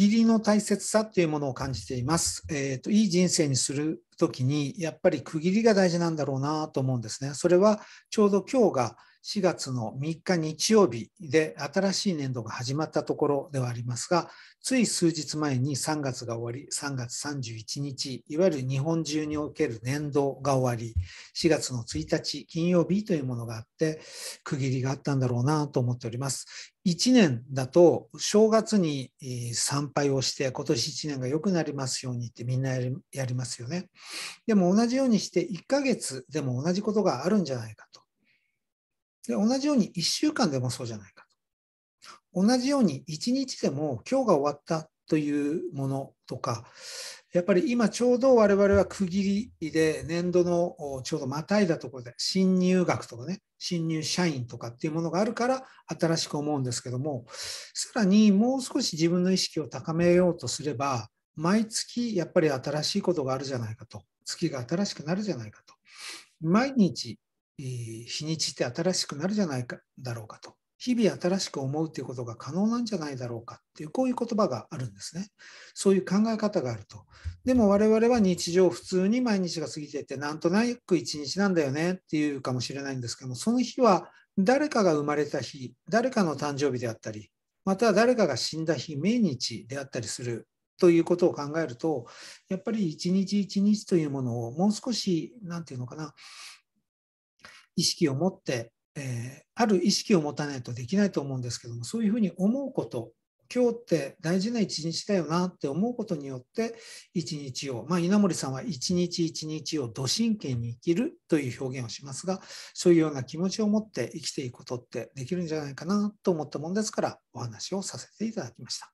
義理の大切さっていうものを感じています。えっ、ー、と、いい人生にする時に、やっぱり区切りが大事なんだろうなと思うんですね。それはちょうど今日が4月の3日日曜日で新しい年度が始まったところではありますが、つい数日前に3月が終わり、3月31日、いわゆる日本中における年度が終わり、4月の1日金曜日というものがあって、区切りがあったんだろうなと思っております。1年だと正月に参拝をして今年1年が良くなりますようにってみんなやりますよね。でも同じようにして1ヶ月でも同じことがあるんじゃないかと。で同じように1週間でもそうじゃないかと。同じように1日でも今日が終わったというものとか、やっぱり今ちょうど我々は区切りで年度のちょうどまたいだところで新入学とかね、新入社員とかっていうものがあるから新しく思うんですけども、さらにもう少し自分の意識を高めようとすれば、毎月やっぱり新しいことがあるじゃないかと、月が新しくなるじゃないかと、毎日、日にちって新しくなるじゃないかだろうかと、日々新しく思うということが可能なんじゃないだろうかっていうこういう言葉があるんですね。そういう考え方があると。でも我々は日常普通に毎日が過ぎててなんとなく一日なんだよねっていうかもしれないんですけどもその日は誰かが生まれた日誰かの誕生日であったりまた誰かが死んだ日命日であったりするということを考えると、やっぱり一日一日というものをもう少し、何て言うのかな、意識を持って、えー、ある意識を持たないとできないと思うんですけども、そういうふうに思うこと、今日って大事な一日だよなって思うことによって、一日を、まあ、稲森さんは一日一日をど真剣に生きるという表現をしますが、そういうような気持ちを持って生きていくことってできるんじゃないかなと思ったもんですから、お話をさせていただきました。